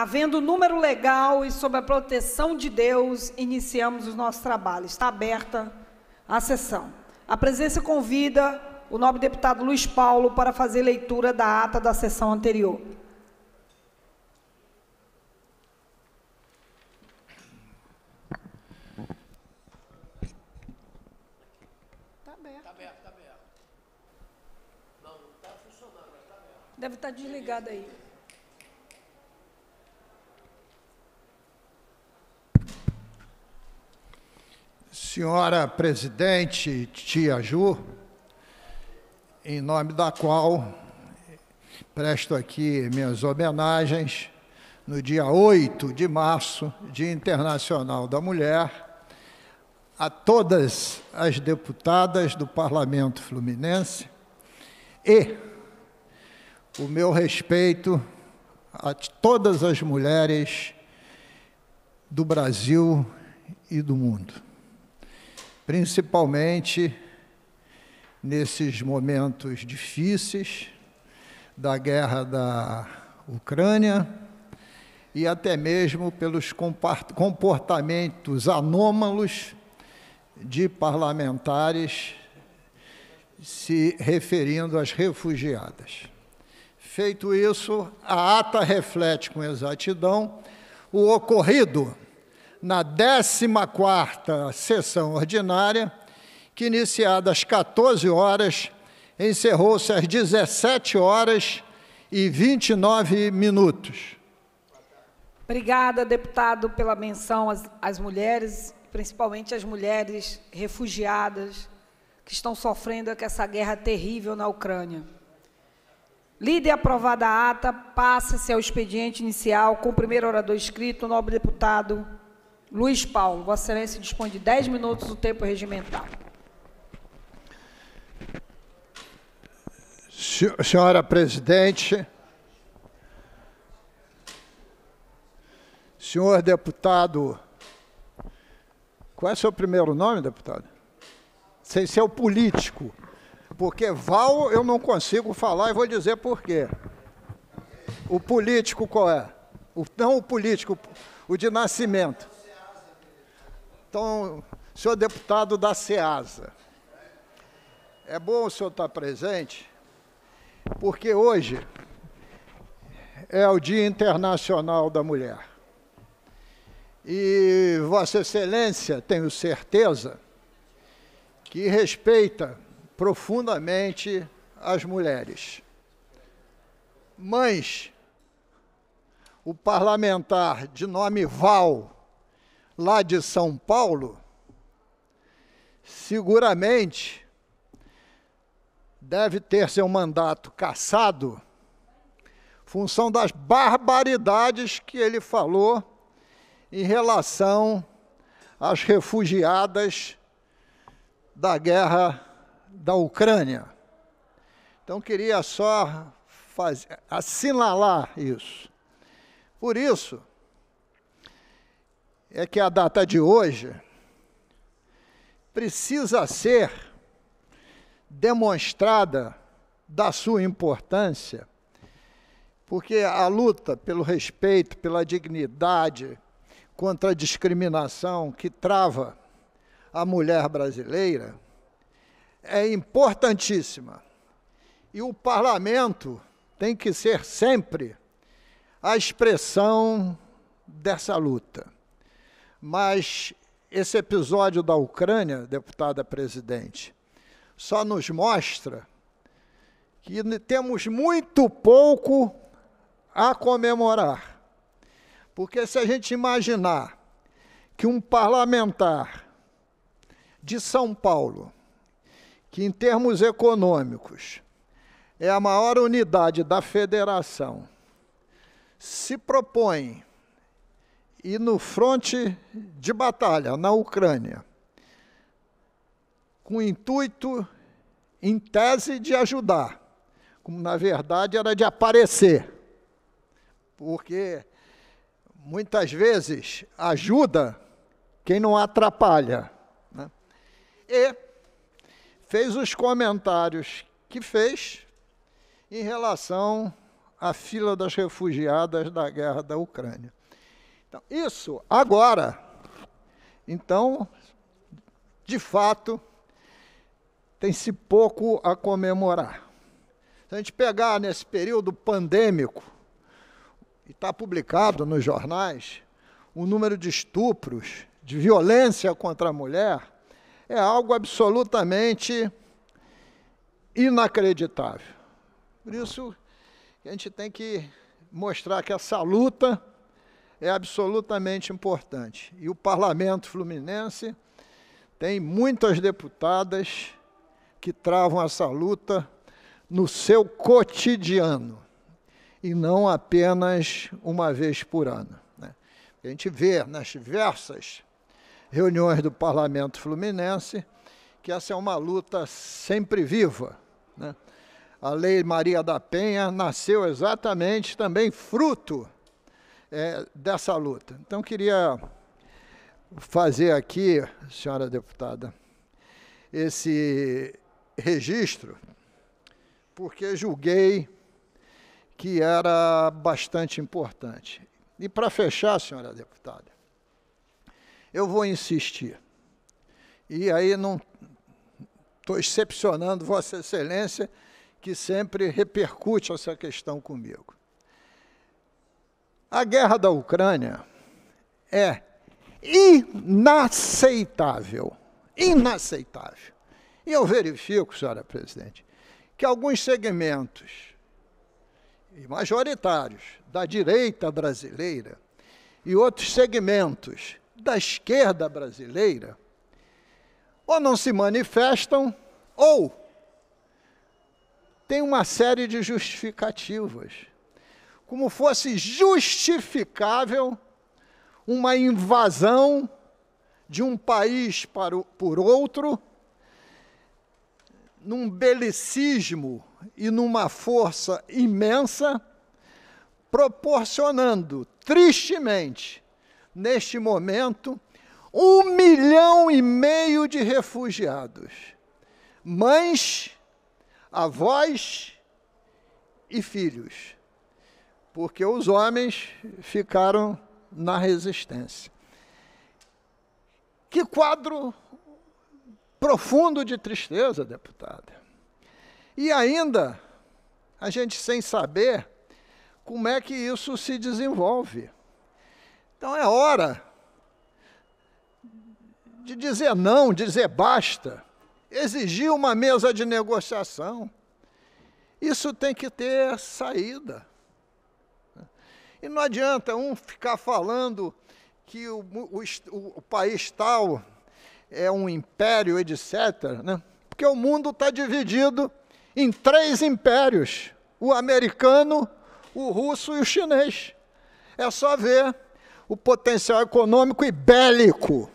Havendo número legal e sob a proteção de Deus, iniciamos o nosso trabalho. Está aberta a sessão. A presença convida o nobre deputado Luiz Paulo para fazer leitura da ata da sessão anterior. Está aberto. Está aberto, está aberto. Não, não está funcionando, mas está aberto. Deve estar tá desligado aí. senhora presidente Tia Ju, em nome da qual presto aqui minhas homenagens no dia 8 de março, Dia Internacional da Mulher, a todas as deputadas do Parlamento Fluminense e o meu respeito a todas as mulheres do Brasil e do mundo principalmente nesses momentos difíceis da guerra da Ucrânia e até mesmo pelos comportamentos anômalos de parlamentares se referindo às refugiadas. Feito isso, a ata reflete com exatidão o ocorrido na 14ª sessão ordinária, que iniciada às 14 horas, encerrou-se às 17 horas e 29 minutos. Obrigada, deputado, pela menção às, às mulheres, principalmente às mulheres refugiadas que estão sofrendo com essa guerra terrível na Ucrânia. Lida e aprovada a ata, passa-se ao expediente inicial com o primeiro orador escrito, o nobre deputado Luiz Paulo, Vossa Excelência dispõe de 10 minutos do tempo regimental. Senhora Presidente, senhor deputado, qual é seu primeiro nome, deputado? Sem ser o político, porque Val eu não consigo falar e vou dizer por quê. O político qual é? O, não o político, o de nascimento. Então, senhor deputado da SEASA, é bom o senhor estar presente, porque hoje é o Dia Internacional da Mulher. E Vossa Excelência, tenho certeza, que respeita profundamente as mulheres. Mães, o parlamentar de nome Val, lá de São Paulo, seguramente deve ter seu mandato cassado, função das barbaridades que ele falou em relação às refugiadas da guerra da Ucrânia. Então queria só fazer, assinalar isso. Por isso, é que a data de hoje precisa ser demonstrada da sua importância, porque a luta pelo respeito, pela dignidade, contra a discriminação que trava a mulher brasileira é importantíssima. E o parlamento tem que ser sempre a expressão dessa luta. Mas esse episódio da Ucrânia, deputada presidente, só nos mostra que temos muito pouco a comemorar. Porque se a gente imaginar que um parlamentar de São Paulo, que em termos econômicos é a maior unidade da federação, se propõe e no fronte de batalha, na Ucrânia, com o intuito, em tese, de ajudar, como na verdade era de aparecer, porque muitas vezes ajuda quem não atrapalha. Né? E fez os comentários que fez em relação à fila das refugiadas da guerra da Ucrânia. Então, isso agora. Então, de fato, tem-se pouco a comemorar. Se a gente pegar nesse período pandêmico, e está publicado nos jornais, o número de estupros, de violência contra a mulher, é algo absolutamente inacreditável. Por isso, a gente tem que mostrar que essa luta é absolutamente importante. E o parlamento fluminense tem muitas deputadas que travam essa luta no seu cotidiano e não apenas uma vez por ano. Né? A gente vê nas diversas reuniões do parlamento fluminense que essa é uma luta sempre viva. Né? A Lei Maria da Penha nasceu exatamente também fruto é, dessa luta. Então, queria fazer aqui, senhora deputada, esse registro, porque julguei que era bastante importante. E para fechar, senhora deputada, eu vou insistir. E aí não estou excepcionando Vossa Excelência, que sempre repercute essa questão comigo. A guerra da Ucrânia é inaceitável. Inaceitável. E eu verifico, senhora presidente, que alguns segmentos, e majoritários, da direita brasileira e outros segmentos da esquerda brasileira, ou não se manifestam, ou tem uma série de justificativas como fosse justificável uma invasão de um país para o, por outro, num belicismo e numa força imensa, proporcionando, tristemente, neste momento, um milhão e meio de refugiados, mães, avós e filhos porque os homens ficaram na resistência. Que quadro profundo de tristeza, deputada. E ainda, a gente sem saber como é que isso se desenvolve. Então é hora de dizer não, dizer basta, exigir uma mesa de negociação. Isso tem que ter saída. E não adianta um ficar falando que o, o, o país tal é um império, etc. Né? Porque o mundo está dividido em três impérios: o americano, o russo e o chinês. É só ver o potencial econômico e bélico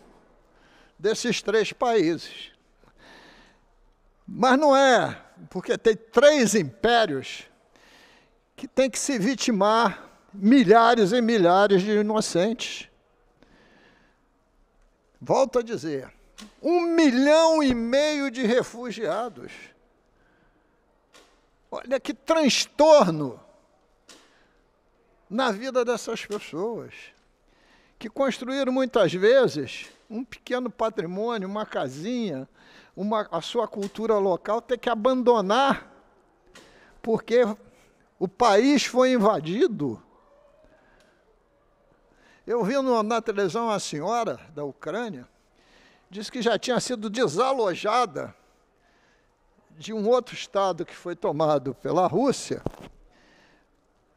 desses três países. Mas não é, porque tem três impérios que tem que se vitimar milhares e milhares de inocentes. Volto a dizer, um milhão e meio de refugiados. Olha que transtorno na vida dessas pessoas, que construíram muitas vezes um pequeno patrimônio, uma casinha, uma, a sua cultura local, ter que abandonar, porque o país foi invadido eu vi no, na televisão uma senhora da Ucrânia, disse que já tinha sido desalojada de um outro estado que foi tomado pela Rússia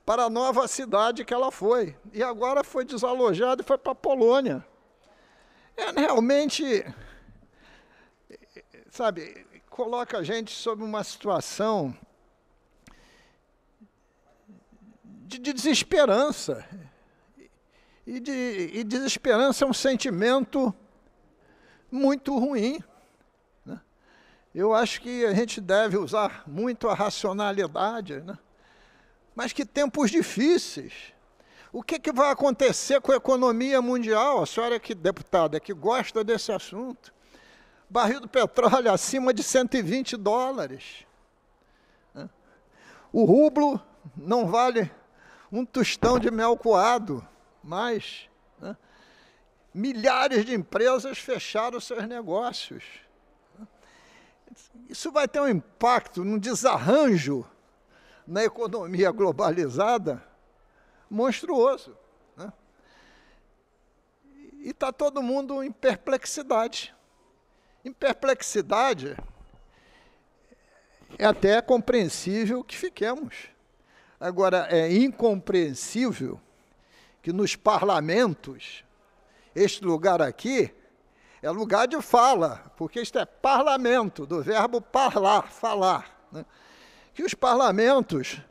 para a nova cidade que ela foi. E agora foi desalojada e foi para a Polônia. É realmente, sabe, coloca a gente sob uma situação de, de desesperança. E, de, e desesperança é um sentimento muito ruim. Né? Eu acho que a gente deve usar muito a racionalidade, né? mas que tempos difíceis. O que, é que, vai acontecer com a economia mundial? A senhora que deputada que gosta desse assunto. Barril do petróleo acima de 120 dólares. Né? O rublo não vale um tostão de mel coado mais. Né? Milhares de empresas fecharam seus negócios. Isso vai ter um impacto, um desarranjo na economia globalizada monstruoso. Né? E está todo mundo em perplexidade. Em perplexidade, é até compreensível que fiquemos. Agora, é incompreensível que nos parlamentos, este lugar aqui, é lugar de fala, porque isto é parlamento, do verbo parlar, falar. Né? Que os parlamentos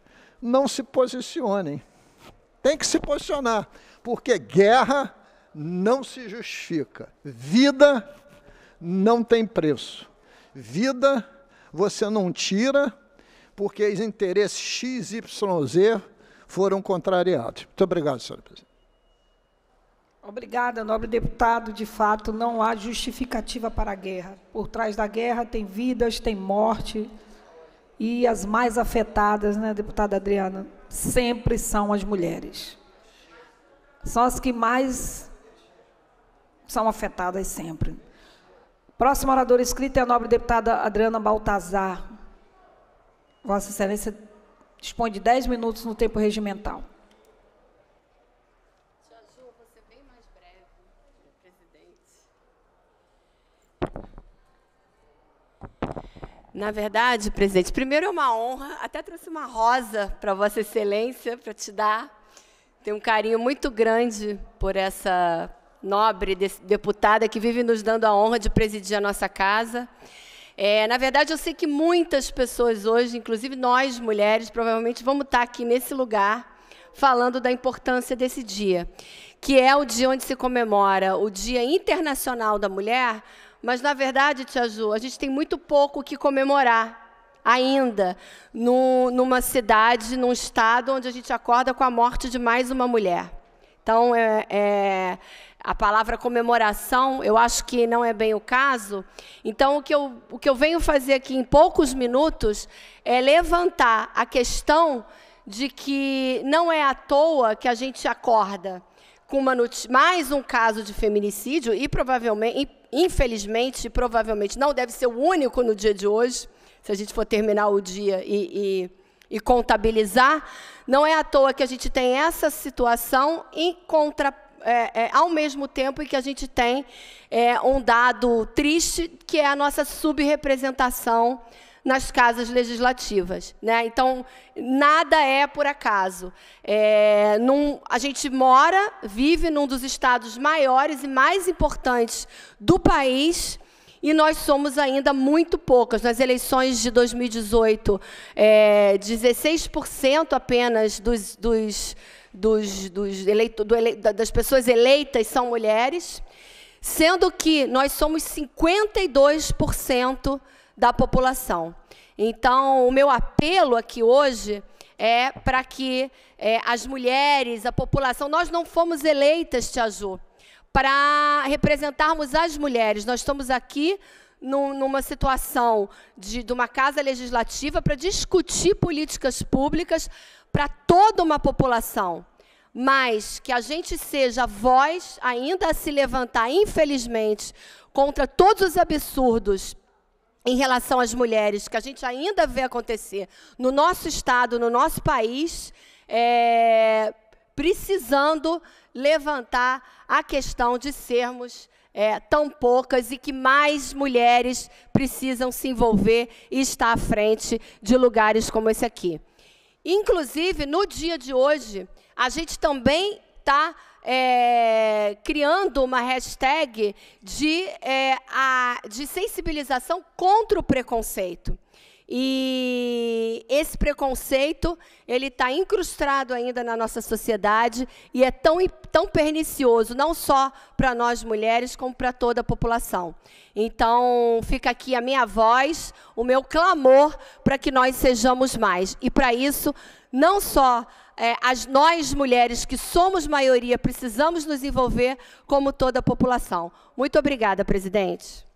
não se posicionem. Tem que se posicionar, porque guerra não se justifica. Vida não tem preço. Vida você não tira porque os interesses X, Y, Z foram contrariados. Muito obrigado, senhora presidente. Obrigada, nobre deputado. De fato, não há justificativa para a guerra. Por trás da guerra tem vidas, tem morte. E as mais afetadas, né, deputada Adriana, sempre são as mulheres. São as que mais são afetadas sempre. Próximo orador escrito é a nobre deputada Adriana Baltazar. Vossa Excelência dispõe de 10 minutos no tempo regimental. Na verdade, presidente, primeiro é uma honra, até trouxe uma rosa para Vossa Excelência para te dar. Tenho um carinho muito grande por essa nobre deputada que vive nos dando a honra de presidir a nossa casa. É, na verdade, eu sei que muitas pessoas hoje, inclusive nós mulheres, provavelmente vamos estar aqui nesse lugar falando da importância desse dia, que é o dia onde se comemora o Dia Internacional da Mulher, mas na verdade, Tia Ju, a gente tem muito pouco que comemorar ainda no, numa cidade, num estado onde a gente acorda com a morte de mais uma mulher. Então, é, é, a palavra comemoração, eu acho que não é bem o caso. Então, o que, eu, o que eu venho fazer aqui em poucos minutos é levantar a questão de que não é à toa que a gente acorda com uma mais um caso de feminicídio e provavelmente, infelizmente, provavelmente não deve ser o único no dia de hoje, se a gente for terminar o dia e, e, e contabilizar, não é à toa que a gente tem essa situação em contra, é, é, ao mesmo tempo em que a gente tem é, um dado triste que é a nossa subrepresentação nas casas legislativas. Né? Então, nada é por acaso. É, num, a gente mora, vive num dos estados maiores e mais importantes do país e nós somos ainda muito poucas. Nas eleições de 2018, é, 16% apenas dos, dos, dos, dos eleito, do ele, das pessoas eleitas são mulheres, sendo que nós somos 52% da população. Então, o meu apelo aqui hoje é para que é, as mulheres, a população, nós não fomos eleitas, Tia Ju, para representarmos as mulheres. Nós estamos aqui numa situação de, de uma casa legislativa para discutir políticas públicas para toda uma população mas que a gente seja voz ainda a se levantar, infelizmente, contra todos os absurdos em relação às mulheres, que a gente ainda vê acontecer no nosso estado, no nosso país, é, precisando levantar a questão de sermos é, tão poucas e que mais mulheres precisam se envolver e estar à frente de lugares como esse aqui. Inclusive, no dia de hoje, a gente também está é, criando uma hashtag de, é, a, de sensibilização contra o preconceito. E esse preconceito, ele está incrustado ainda na nossa sociedade e é tão tão pernicioso, não só para nós mulheres, como para toda a população. Então, fica aqui a minha voz, o meu clamor para que nós sejamos mais. E para isso, não só é, as, nós mulheres que somos maioria precisamos nos envolver, como toda a população. Muito obrigada, presidente.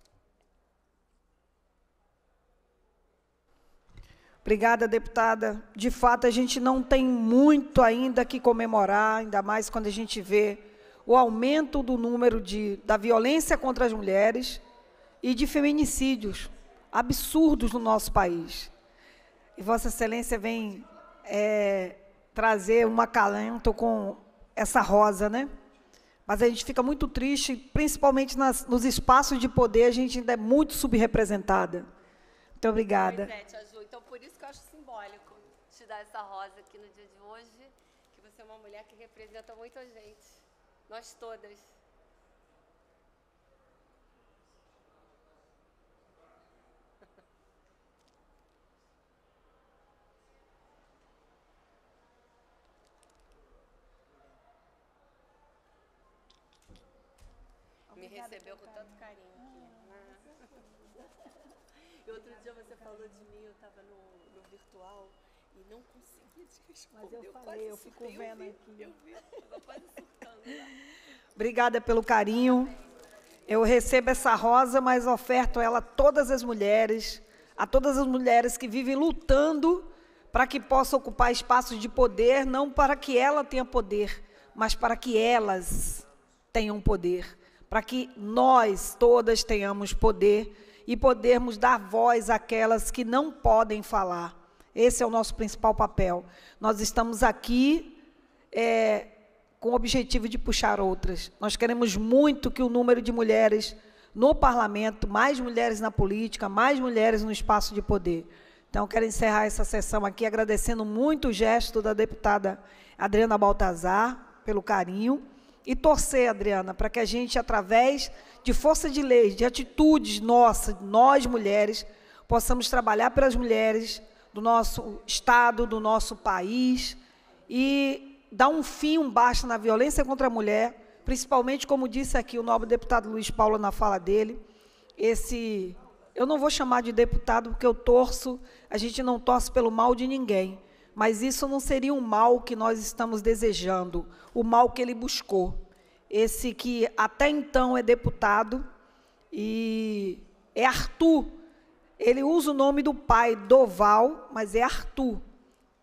Obrigada, deputada. De fato, a gente não tem muito ainda que comemorar, ainda mais quando a gente vê o aumento do número de, da violência contra as mulheres e de feminicídios absurdos no nosso país. E Vossa Excelência vem é, trazer um acalento com essa rosa, né? Mas a gente fica muito triste, principalmente nas, nos espaços de poder, a gente ainda é muito subrepresentada. Muito obrigada dar essa rosa aqui no dia de hoje, que você é uma mulher que representa muita gente, nós todas. Me recebeu com tanto carinho aqui. Ah, e outro dia você falou de mim, eu estava no, no virtual e não conseguia responder. Mas eu, falei, eu fico surtei, vendo eu vi, aqui. Eu vi, eu quase Obrigada pelo carinho. Eu recebo essa rosa, mas oferto ela a todas as mulheres, a todas as mulheres que vivem lutando para que possa ocupar espaços de poder, não para que ela tenha poder, mas para que elas tenham poder, para que nós todas tenhamos poder e podermos dar voz àquelas que não podem falar. Esse é o nosso principal papel. Nós estamos aqui é, com o objetivo de puxar outras. Nós queremos muito que o número de mulheres no parlamento, mais mulheres na política, mais mulheres no espaço de poder. Então, quero encerrar essa sessão aqui agradecendo muito o gesto da deputada Adriana Baltazar pelo carinho e torcer, Adriana, para que a gente, através de força de leis, de atitudes nossas, nós mulheres, possamos trabalhar pelas mulheres, do nosso Estado, do nosso país, e dar um fim, um basta na violência contra a mulher, principalmente, como disse aqui o nobre deputado Luiz Paulo na fala dele, esse. Eu não vou chamar de deputado porque eu torço, a gente não torce pelo mal de ninguém, mas isso não seria um mal que nós estamos desejando, o mal que ele buscou. Esse que até então é deputado e é Arthur ele usa o nome do pai Doval, mas é Arthur,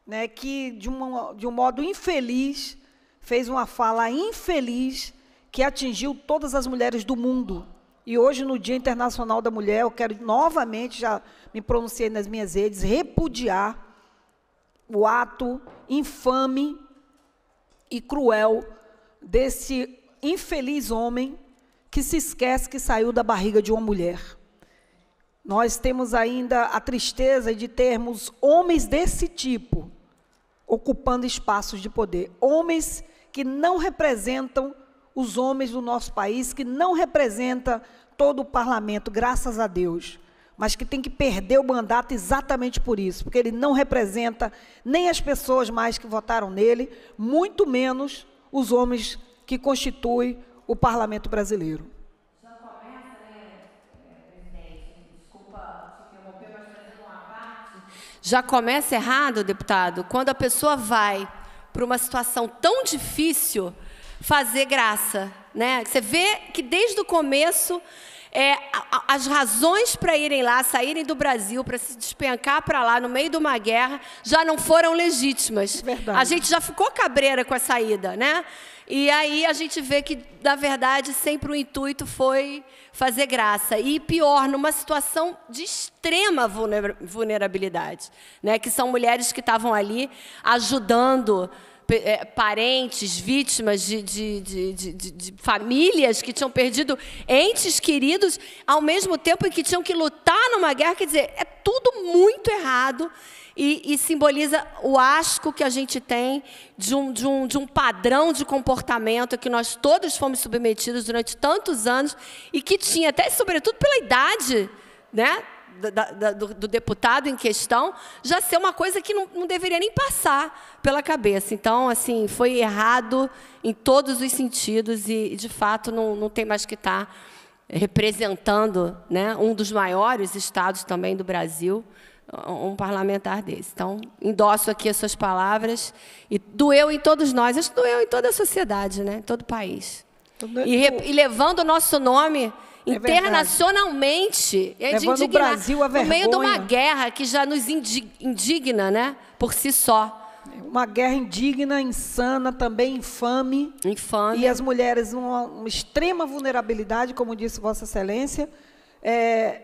né, que de, uma, de um modo infeliz fez uma fala infeliz que atingiu todas as mulheres do mundo. E hoje, no Dia Internacional da Mulher, eu quero novamente, já me pronunciei nas minhas redes, repudiar o ato infame e cruel desse infeliz homem que se esquece que saiu da barriga de uma mulher. Nós temos ainda a tristeza de termos homens desse tipo ocupando espaços de poder, homens que não representam os homens do nosso país, que não representa todo o parlamento, graças a Deus, mas que tem que perder o mandato exatamente por isso, porque ele não representa nem as pessoas mais que votaram nele, muito menos os homens que constituem o parlamento brasileiro. Já começa errado, deputado, quando a pessoa vai para uma situação tão difícil fazer graça. Né? Você vê que desde o começo é, as razões para irem lá, saírem do Brasil, para se despencar para lá no meio de uma guerra, já não foram legítimas. É verdade. A gente já ficou cabreira com a saída, né? E aí a gente vê que, na verdade, sempre o intuito foi fazer graça. E pior, numa situação de extrema vulnerabilidade, né? que são mulheres que estavam ali ajudando é, parentes, vítimas de, de, de, de, famílias que tinham perdido entes queridos, ao mesmo tempo em que tinham que lutar numa guerra. Quer dizer, é tudo muito errado e, e simboliza o asco que a gente tem de um, de, um, de um padrão de comportamento que nós todos fomos submetidos durante tantos anos e que tinha, até sobretudo pela idade, né? da, da, do, do, deputado em questão já ser uma coisa que não, não, deveria nem passar pela cabeça. Então, assim, foi errado em todos os sentidos e, de fato, não, não tem mais que estar tá representando né, um dos maiores estados também do Brasil, um parlamentar desse. Então, endosso aqui as suas palavras. E doeu em todos nós, acho que doeu em toda a sociedade, né, em todo o país. E, e levando o nosso nome é internacionalmente. É Levando o Brasil a vergonha. No meio de uma guerra que já nos indigna, né? Por si só. Uma guerra indigna, insana, também infame. Infame. E as mulheres uma extrema vulnerabilidade, como disse Vossa Excelência, é,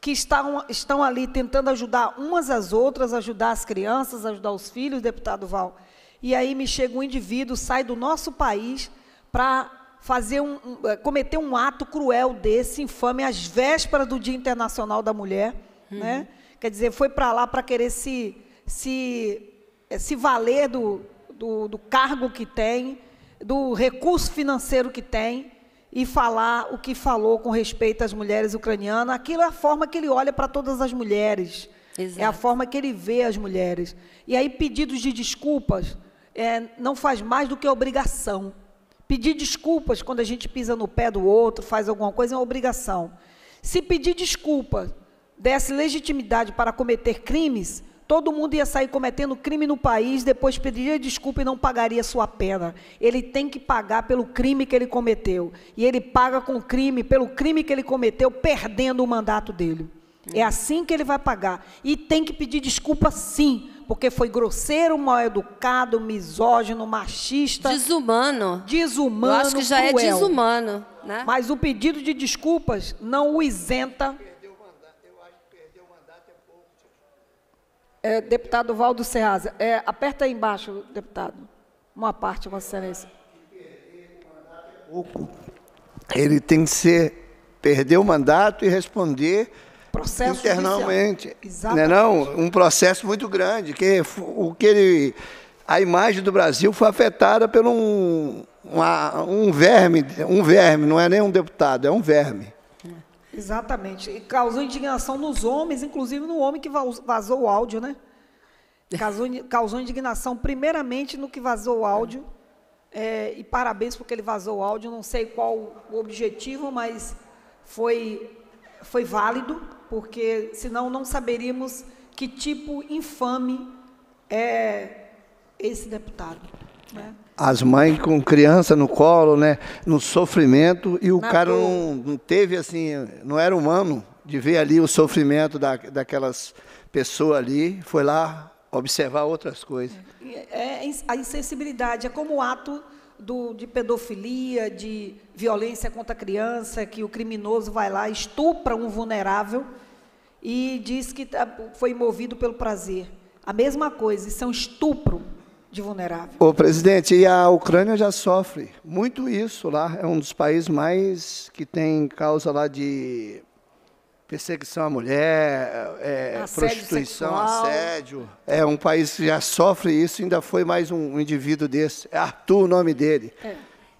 que estão, estão ali tentando ajudar umas às outras, ajudar as crianças, ajudar os filhos, deputado Val. E aí me chega um indivíduo, sai do nosso país para fazer um, eh, cometer um ato cruel desse, infame, às vésperas do Dia Internacional da Mulher, uhum. né? Quer dizer, foi para lá para querer se, se, eh, se valer do, do, do cargo que tem, do recurso financeiro que tem, e falar o que falou com respeito às mulheres ucranianas. Aquilo é a forma que ele olha para todas as mulheres. Exato. É a forma que ele vê as mulheres. E aí, pedidos de desculpas é, não faz mais do que obrigação. Pedir desculpas quando a gente pisa no pé do outro, faz alguma coisa, é uma obrigação. Se pedir desculpa desse legitimidade para cometer crimes, todo mundo ia sair cometendo crime no país, depois pediria desculpa e não pagaria sua pena. Ele tem que pagar pelo crime que ele cometeu. E ele paga com crime, pelo crime que ele cometeu, perdendo o mandato dele. É assim que ele vai pagar. E tem que pedir desculpa, sim, porque foi grosseiro, mal educado, misógino, machista. Desumano. Desumano. Eu acho que já é cruel. é desumano. Né? Mas o pedido de desculpas não o isenta. É, deputado Valdo Serraza, é, aperta aí embaixo, deputado. Uma parte, Vossa Excelência. Ele tem que ser perder o mandato e responder processo internamente, judicial. É Exatamente. Não, um processo muito grande, que o que ele, a imagem do Brasil foi afetada por um, uma, um verme, um verme, não é nem um deputado, é um verme. Exatamente. E causou indignação nos homens, inclusive no homem que vazou o áudio, né? Causou, causou indignação primeiramente no que vazou o áudio. É, e parabéns porque ele vazou o áudio, não sei qual o objetivo, mas foi, foi válido porque senão não saberíamos que tipo infame é esse deputado. Né? As mães com criança no colo, né? No sofrimento, e o Na cara não, não, teve assim, não era humano de ver ali o sofrimento da, daquelas pessoas ali, foi lá observar outras coisas. É, é, é a insensibilidade, é como o ato do, de pedofilia, de violência contra a criança, que o criminoso vai lá, estupra um vulnerável e diz que tá, foi movido pelo prazer. A mesma coisa, isso é um estupro de vulnerável. Ô, presidente, e a Ucrânia já sofre muito isso lá. É um dos países mais que tem causa lá de perseguição à mulher, é, é assédio prostituição, sexual. assédio. É um país que já sofre isso, ainda foi mais um indivíduo desse. É Arthur o nome dele. É.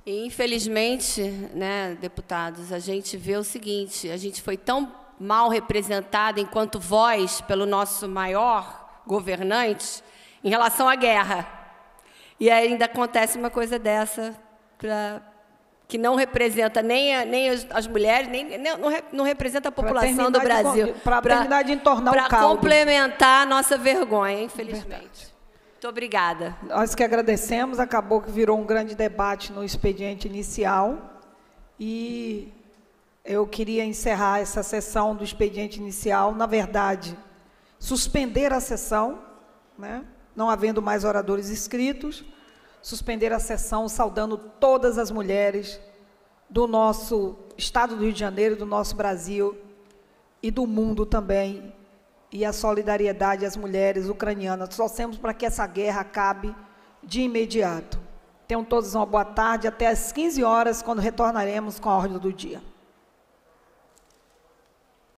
E, infelizmente, né, deputados, a gente vê o seguinte, a gente foi tão mal representada enquanto voz pelo nosso maior governante em relação à guerra. E ainda acontece uma coisa dessa pra, que não representa nem, a, nem as, as, mulheres, nem, não, não representa a população do Brasil. Para terminar entornar o caldo. Para complementar a nossa vergonha, infelizmente. Verdade. Muito obrigada. Nós que agradecemos, acabou que virou um grande debate no expediente inicial. E eu queria encerrar essa sessão do expediente inicial, na verdade, suspender a sessão, né? não havendo mais oradores inscritos, suspender a sessão saudando todas as mulheres do nosso estado do Rio de Janeiro, do nosso Brasil e do mundo também, e a solidariedade às mulheres ucranianas. Torcemos para que essa guerra acabe de imediato. Tenham todos uma boa tarde, até às 15 horas, quando retornaremos com a ordem do dia.